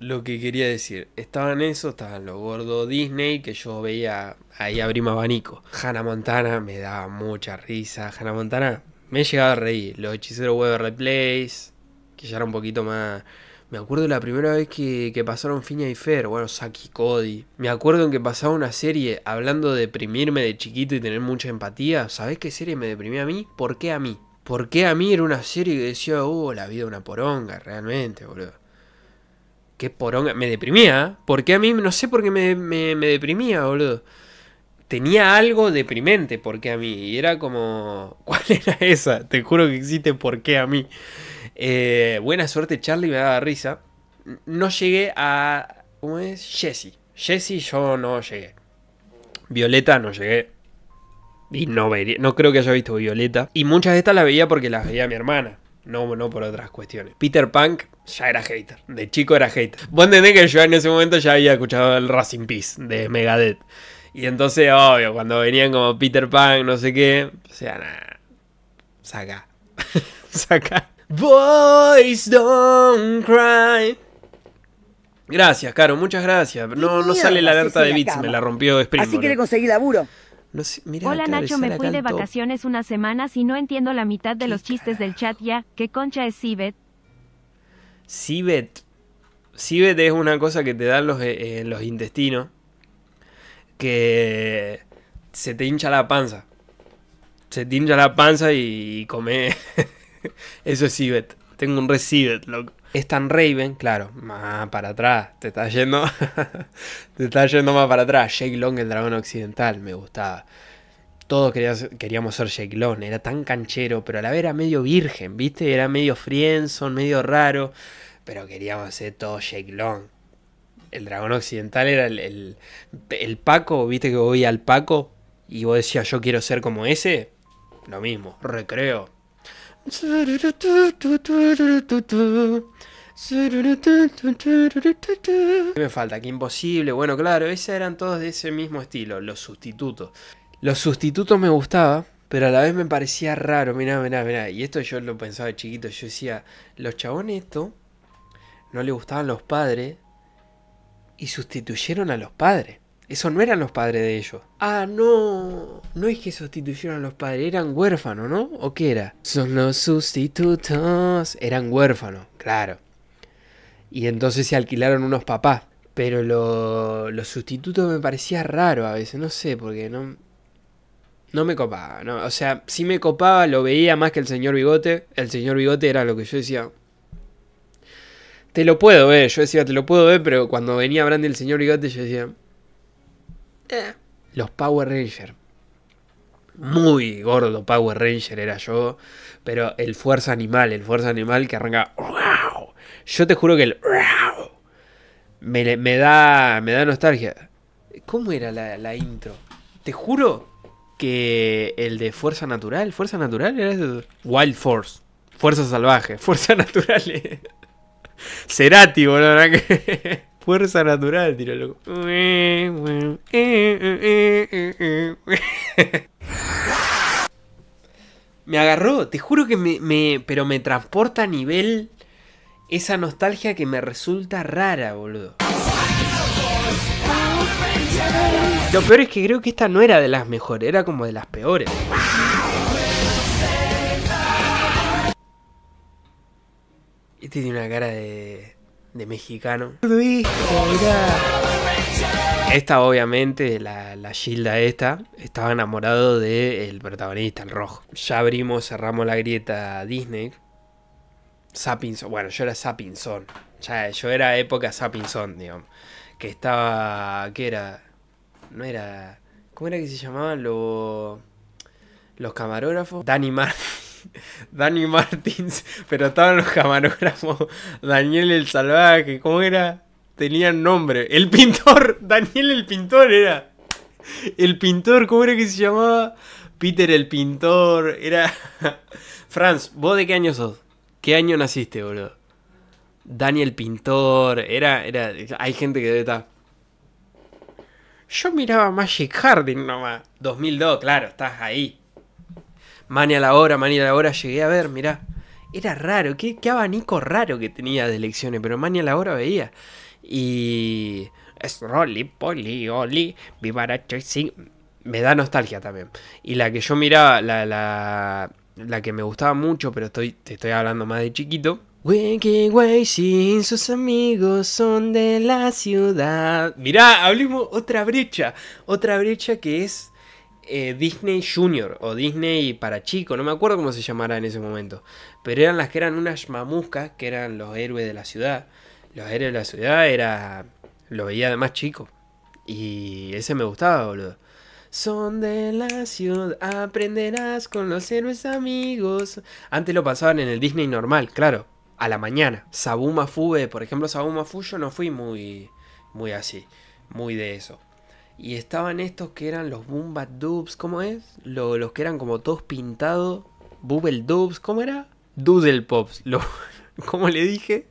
Lo que quería decir, estaban eso, estaban los gordos Disney que yo veía ahí abrí más abanico. Hannah Montana me daba mucha risa. Hannah Montana me he llegado a reír. Los hechiceros Web Replays que ya era un poquito más me acuerdo la primera vez que, pasaron Fiña y Fer, bueno, Saki Cody. Me acuerdo en que pasaba una serie hablando de deprimirme de chiquito y tener mucha empatía. ¿Sabés qué serie me deprimía a mí? ¿Por qué a mí? ¿Por qué a mí era una serie que decía, oh, la vida es una poronga, realmente, boludo? Qué poronga. Me deprimía, ¿eh? ¿Por qué a mí? No sé por qué me, deprimía, boludo tenía algo deprimente porque a mí. Y era como, ¿cuál era esa? Te juro que existe por qué a mí. Eh, buena suerte Charlie, me daba risa. No llegué a... ¿Cómo es? Jesse. Jesse yo no llegué. Violeta no llegué. Y no, no creo que haya visto Violeta. Y muchas de estas las veía porque las veía mi hermana. No, no por otras cuestiones. Peter Punk ya era hater. De chico era hater. Vos entendés que yo en ese momento ya había escuchado el Racing Peace de Megadeth. Y entonces, obvio, cuando venían como Peter Punk, no sé qué. O sea, nada. Saca. Saca. Boys don't cry. Gracias, Caro, muchas gracias. No, no sale la alerta de bits, me la rompió Sprint. Así que le ¿eh? conseguí laburo. Hola Nacho, me fui de vacaciones unas semanas y no entiendo la mitad de los chistes del chat ya. ¿Qué concha es Cibet? Cibet. Cibet es una cosa que te dan los, eh, eh, los intestinos. Que se te hincha la panza. Se te hincha la panza y, y come. Eso es Sivet, Tengo un recibet loco. tan Raven, claro, más para atrás. Te está yendo. te estás yendo más para atrás. Jake Long, el dragón occidental, me gustaba. Todos queríamos ser Jake Long. Era tan canchero, pero a la vez era medio virgen, ¿viste? Era medio frienson, medio raro. Pero queríamos ser todo Jake Long. El dragón occidental era el, el, el Paco, ¿viste? Que voy al Paco y vos decías, yo quiero ser como ese. Lo mismo, recreo ¿Qué me falta? ¿Qué imposible. Bueno, claro, esos eran todos de ese mismo estilo, los sustitutos. Los sustitutos me gustaba, pero a la vez me parecía raro. Mirá, mirá, mirá. Y esto yo lo pensaba de chiquito. Yo decía, los chabones esto no le gustaban los padres y sustituyeron a los padres. Eso no eran los padres de ellos. Ah, no. No es que sustituyeron a los padres, eran huérfanos, ¿no? ¿O qué era? Son los sustitutos. Eran huérfanos, claro. Y entonces se alquilaron unos papás. Pero los sustitutos me parecía raro a veces, no sé, porque no, no me copaba. No, o sea, si me copaba, lo veía más que el señor Bigote. El señor Bigote era lo que yo decía. Te lo puedo ver, yo decía, te lo puedo ver, pero cuando venía Brandy el señor Bigote, yo decía, eh. Los Power Rangers. Muy gordo Power Ranger era yo. Pero el Fuerza Animal, el Fuerza Animal que arranca. Yo te juro que el. Me, me, da, me da nostalgia. ¿Cómo era la, intro? Te juro que el de Fuerza Natural. Fuerza Natural era de Wild Force. Fuerza Salvaje. Fuerza Natural. Cerati, boludo. Fuerza natural, tira loco. Me agarró, te juro que me, me, Pero me transporta a nivel. Esa nostalgia que me resulta rara, boludo. Lo peor es que creo que esta no era de las mejores, era como de las peores. Este tiene una cara de de mexicano. Esta obviamente, la, la Gilda esta, estaba enamorado del el protagonista, el rojo. Ya abrimos, cerramos la grieta Disney. Sapinson, bueno, yo era Sapinson. Ya, yo era época Sapinson, digamos. Que estaba, que era, no era, ¿cómo era que se llamaban los, los camarógrafos? Danny Martin. Dani Martins, pero estaban los camarógrafos, Daniel el Salvaje, ¿cómo era? Tenían nombre, el pintor, Daniel el pintor era. El pintor, ¿cómo era que se llamaba? Peter el pintor, era... Franz, ¿vos de qué año sos? ¿Qué año naciste, boludo? Daniel pintor, era... era... Hay gente que debe estar... Yo miraba Magic Harding nomás. 2002, claro, estás ahí. Mania la hora, Mania la hora, llegué a ver, mirá. Era raro, qué, qué abanico raro que tenía de elecciones, pero Mania la hora veía. Y. Es Rolly, Poli, Oli, Vivaracho y Me da nostalgia también. Y la que yo miraba, la, la, la que me gustaba mucho, pero estoy, te estoy hablando más de chiquito. wey sin sus amigos son de la ciudad. Mirá, hablemos otra brecha. Otra brecha que es eh, Disney Junior o Disney para chico, no me acuerdo cómo se llamara en ese momento, pero eran las que eran unas mamuscas que eran los héroes de la ciudad. Los héroes de la ciudad era lo veía de más chico y ese me gustaba, boludo. Son de la ciudad, aprenderás con los héroes amigos. Antes lo pasaban en el Disney normal, claro, a la mañana. Sabuma Fube, por ejemplo, Sabuma Fu yo no fui muy muy así, muy de eso. Y estaban estos que eran los Boomba Dubs, ¿cómo es? los que eran como todos pintados. Bubble Dubs, ¿cómo era? Doodle Pops. Lo, ¿Cómo le dije?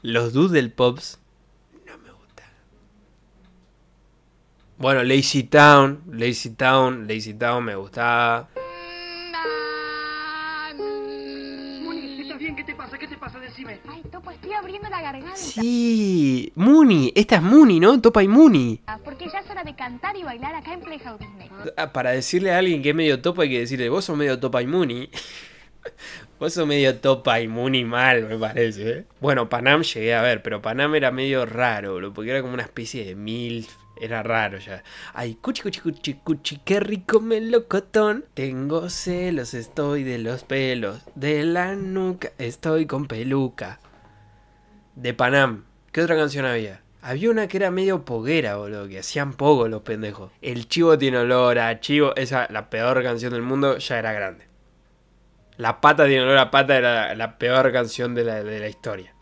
Los Doodle Pops. No me gustan. Bueno, Lazy Town, Lazy Town, Lazy Town me gustaba. topa pues estoy abriendo la garganta. Sí, Mooney, esta es Mooney, ¿no? Topa y Mooney. Ah, porque ya es hora de cantar y bailar acá en Playhouse Disney. Ah, para decirle a alguien que es medio topa hay que decirle, vos sos medio topa y Mooney. Vos sos medio topa y Mooney mal, me parece. ¿eh? Bueno, Panam llegué a ver, pero Panam era medio raro, bro, porque era como una especie de milf era raro ya. Ay, cuchi, cuchi, cuchi, cuchi, qué rico melocotón. Tengo celos, estoy de los pelos, de la nuca, estoy con peluca de Panam. ¿Qué otra canción había? Había una que era medio poguera, boludo, que hacían poco los pendejos. El chivo tiene olor a chivo, esa, la peor canción del mundo, ya era grande. La pata tiene olor a pata, era la peor canción de la, historia.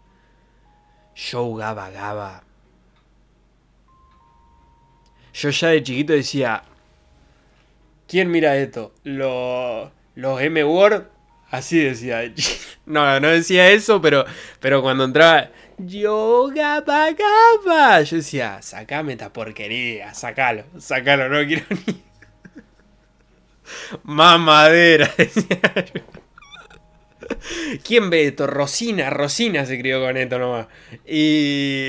Yo Gaba Gaba. Yo ya de chiquito decía, ¿quién mira esto? Los, los M-Word, así decía. No, no decía eso, pero, pero cuando entraba Yoga capa, Yo decía, sacame esta porquería, sacalo, sacalo, no quiero ni. Mamadera, decía ¿Quién ve esto? Rosina, Rosina se crió con esto nomás. Y.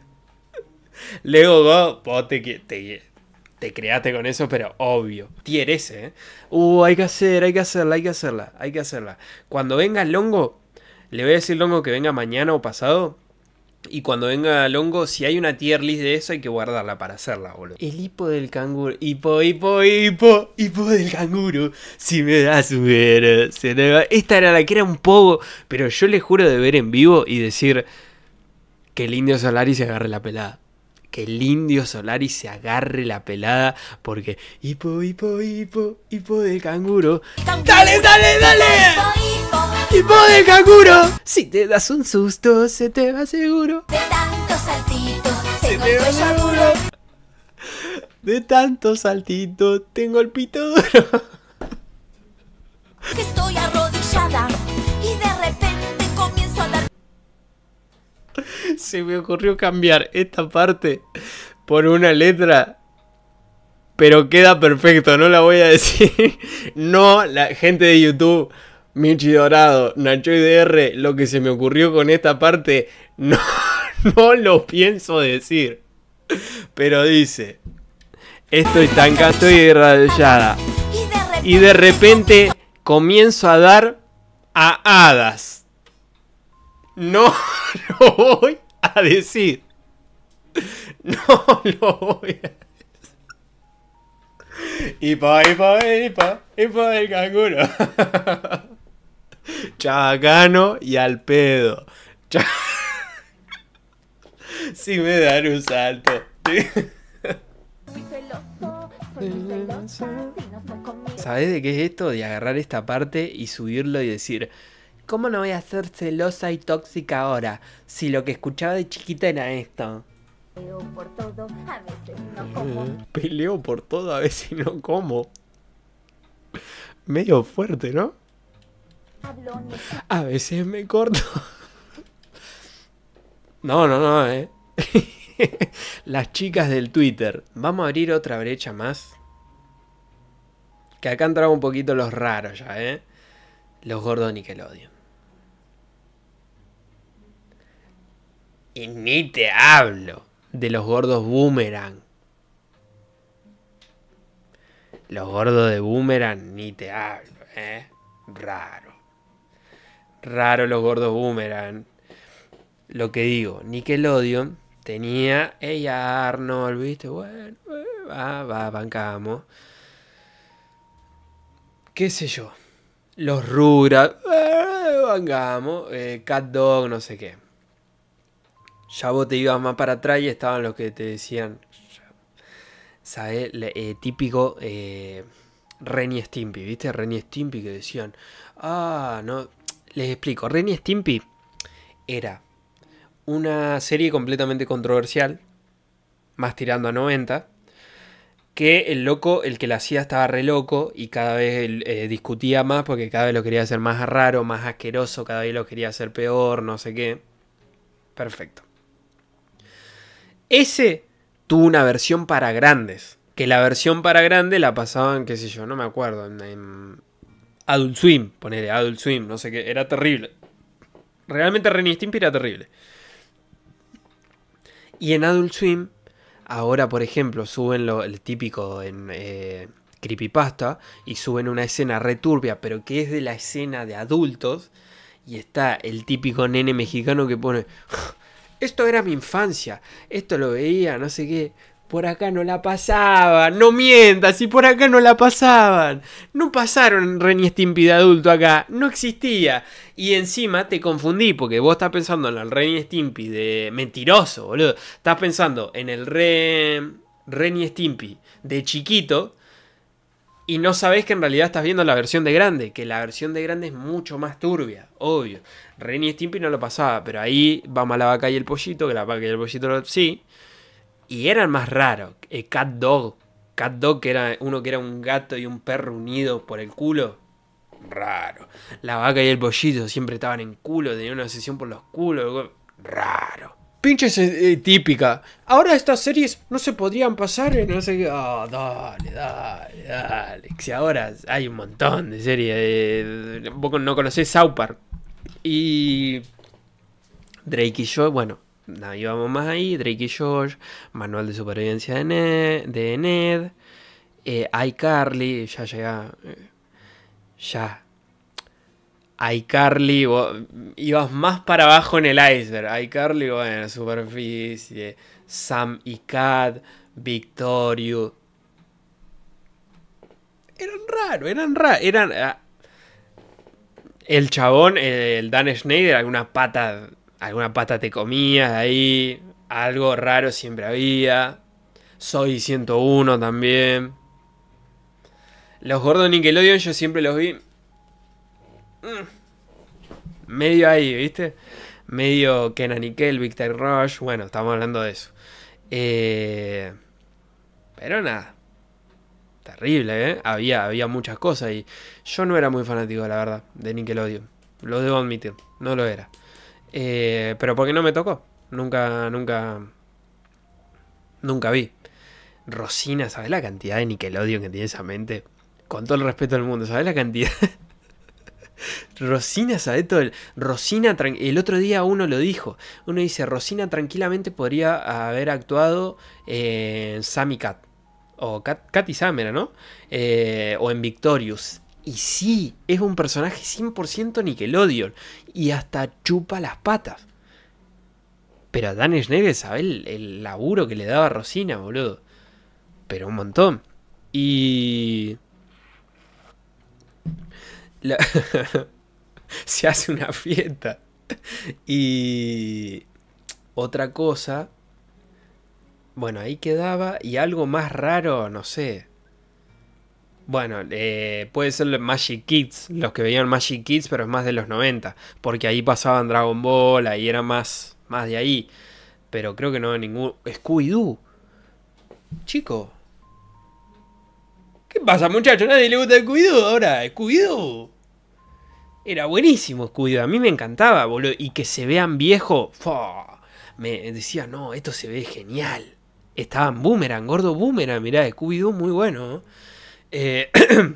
Luego vos te, te, creaste con eso, pero obvio. ese, ¿eh? Uh, hay que hacer, hay que hacerla, hay que hacerla, hay que hacerla. Cuando venga el hongo, le voy a decir Longo que venga mañana o pasado. Y cuando venga Longo, si hay una tier list de eso, hay que guardarla para hacerla, boludo. El hipo del canguro. Hipo, hipo, hipo, hipo del canguro. Si me das un se Esta era la que era un poco. Pero yo le juro de ver en vivo y decir que el indio Solari se agarre la pelada. Que el indio Solari se agarre la pelada. Porque hipo, hipo, hipo, hipo del canguro. ¡Dale, dale, dale! ¡Tipo DE KAKURO! Si te das un susto, se te va seguro. De tantos saltitos, se te va seguro. De tantos saltitos, tengo el pito duro. estoy arrodillada y de repente comienzo a dar. Se me ocurrió cambiar esta parte por una letra pero queda perfecto, no la voy a decir. No, la gente de YouTube Michi Dorado, Nacho DR, lo que se me ocurrió con esta parte, no, lo pienso decir. Pero dice, estoy tan cansado y rayada. Y de repente comienzo a dar a hadas. No lo voy a decir. No lo voy a decir. Y pa, y pa, y pa, Chavacano y al pedo. Si me dan un salto. ¿Sabes de qué es esto? De agarrar esta parte y subirlo y decir, ¿cómo no voy a ser celosa y tóxica ahora si lo que escuchaba de chiquita era esto? Peleo por todo, a veces no como. Peleo por todo, a veces no como. Medio fuerte, ¿no? A veces me corto. No, no, no, eh. Las chicas del Twitter. Vamos a abrir otra brecha más. Que acá entraba un poquito los raros ya, eh. Los gordos Nickelodeon. Y ni te hablo de los gordos Boomerang. Los gordos de Boomerang, ni te hablo, eh. Raro. Raro los gordos boomerang. Lo que digo, Nickelodeon tenía, hey Arnold, viste, bueno, eh, va, va, bancamos. Qué sé yo, los Rugrats, eh, bancamos, eh, Cat Dog, no sé qué. Ya vos te ibas más para atrás y estaban los que te decían, ¿sabes? Eh, típico eh, Renny Stimpy, ¿viste? Renny Stimpy que decían, ah, no, les explico, Ren Stimpy era una serie completamente controversial, más tirando a 90, que el loco, el que la hacía estaba re loco y cada vez eh, discutía más porque cada vez lo quería hacer más raro, más asqueroso, cada vez lo quería hacer peor, no sé qué. Perfecto. Ese tuvo una versión para grandes. Que la versión para grande la pasaban, qué sé yo, no me acuerdo, en Adult Swim, ponele Adult Swim, no sé qué, era terrible. Realmente Ren era terrible. Y en Adult Swim, ahora por ejemplo, suben lo, el típico en eh, Creepypasta y suben una escena returbia, pero que es de la escena de adultos. Y está el típico nene mexicano que pone. Esto era mi infancia, esto lo veía, no sé qué por acá no la pasaban. No mientas, si por acá no la pasaban. No pasaron Ren y Stimpy de adulto acá, no existía. Y encima te confundí porque vos estás pensando en el Ren y Stimpy de mentiroso, boludo. Estás pensando en el Ren, y Stimpy de chiquito. Y no sabés que en realidad estás viendo la versión de grande, que la versión de grande es mucho más turbia, obvio. Ren y Stimpy no lo pasaba, pero ahí vamos a la vaca y el pollito, que la vaca y el pollito sí. Y eran más raros. El eh, Cat Dog. Cat Dog, que era uno que era un gato y un perro unido por el culo. Raro. La vaca y el pollito siempre estaban en culo, tenían una sesión por los culos. Raro. pinche eh, eh, típica. Ahora estas series no se podrían pasar no sé qué. Ah, dale, dale, dale. Si ahora hay un montón de series. vos no conocés Saupar. Y. Drake y yo, bueno, íbamos más ahí, Drake y George, Manual de Supervivencia de Ned, de eh, iCarly, ya llega, eh, ya, iCarly, ibas más para abajo en el iceberg, iCarly, bueno, superficie, Sam y Cad Victorio, eran raros, eran raros, eran... Ah, el chabón, el Dan Schneider, alguna pata alguna pata te comías ahí, algo raro siempre había. Soy 101 también. Los gordos Nickelodeon yo siempre los vi. Mm, medio ahí, ¿viste? Medio Kenan Nickel, Victor Rush. Bueno, estamos hablando de eso. Eh, pero nada. Terrible, ¿eh? Había, había muchas cosas y yo no era muy fanático, la verdad, de Nickelodeon. Lo debo admitir, no lo era. Eh, pero porque no me tocó. Nunca, nunca. Nunca vi. Rosina, ¿sabes la cantidad de odio que tiene esa mente? Con todo el respeto del mundo, ¿sabes la cantidad? Rosina, ¿sabes todo? El... Rosina, el otro día uno lo dijo. Uno dice, Rosina tranquilamente podría haber actuado eh, en Sammy Cat. O Cat, y Sam ¿no? Eh, o en Victorious. Y sí, es un personaje 100% Nickelodeon. Y hasta chupa las patas. Pero a Dan Schneider sabe el, laburo que le daba a Rosina, boludo. Pero un montón. Y... se hace una fiesta. Y otra cosa, bueno, ahí quedaba y algo más raro, no sé. Bueno, eh, puede ser Magic Kids, los que veían Magic Kids, pero es más de los 90, porque ahí pasaban Dragon Ball, ahí era más, más de ahí. Pero creo que no ningún. Scooby-Doo. Chico. ¿Qué pasa, muchacho? Nadie le gusta Scooby-Doo ahora. Scooby-Doo. Era buenísimo Scooby-Doo. A mí me encantaba, boludo. Y que se vean viejos... Me decía, no, esto se ve genial. Estaban Boomerang, gordo Boomerang. Mirá, Scooby-Doo muy bueno. Eh,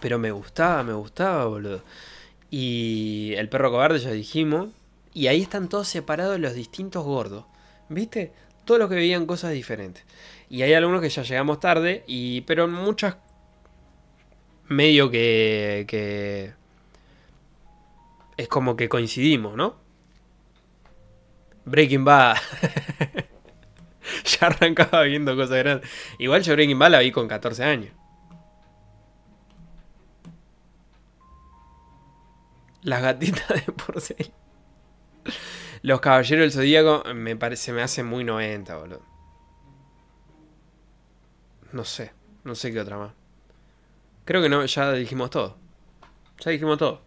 pero me gustaba, me gustaba, boludo. Y el perro cobarde ya dijimos. Y ahí están todos separados los distintos gordos. ¿Viste? Todos los que veían cosas diferentes. Y hay algunos que ya llegamos tarde. Y, pero muchas... Medio que... que es como que coincidimos, ¿no? Breaking Bad. ya arrancaba viendo cosas grandes. Igual yo Breaking la vi con 14 años. Las gatitas de sí. Los caballeros del zodíaco me parece, me hace muy 90, boludo. No sé, no sé qué otra más. Creo que no, ya dijimos todo. Ya dijimos todo.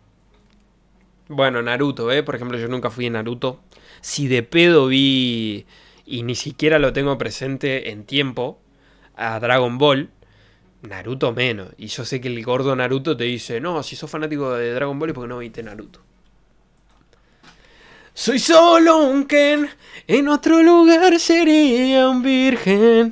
Bueno, Naruto, ¿eh? Por ejemplo, yo nunca fui a Naruto. Si de pedo vi y ni siquiera lo tengo presente en tiempo a Dragon Ball, Naruto menos. Y yo sé que el gordo Naruto te dice, no, si sos fanático de Dragon Ball es porque no viste Naruto. Soy solo un Ken, en otro lugar sería un virgen.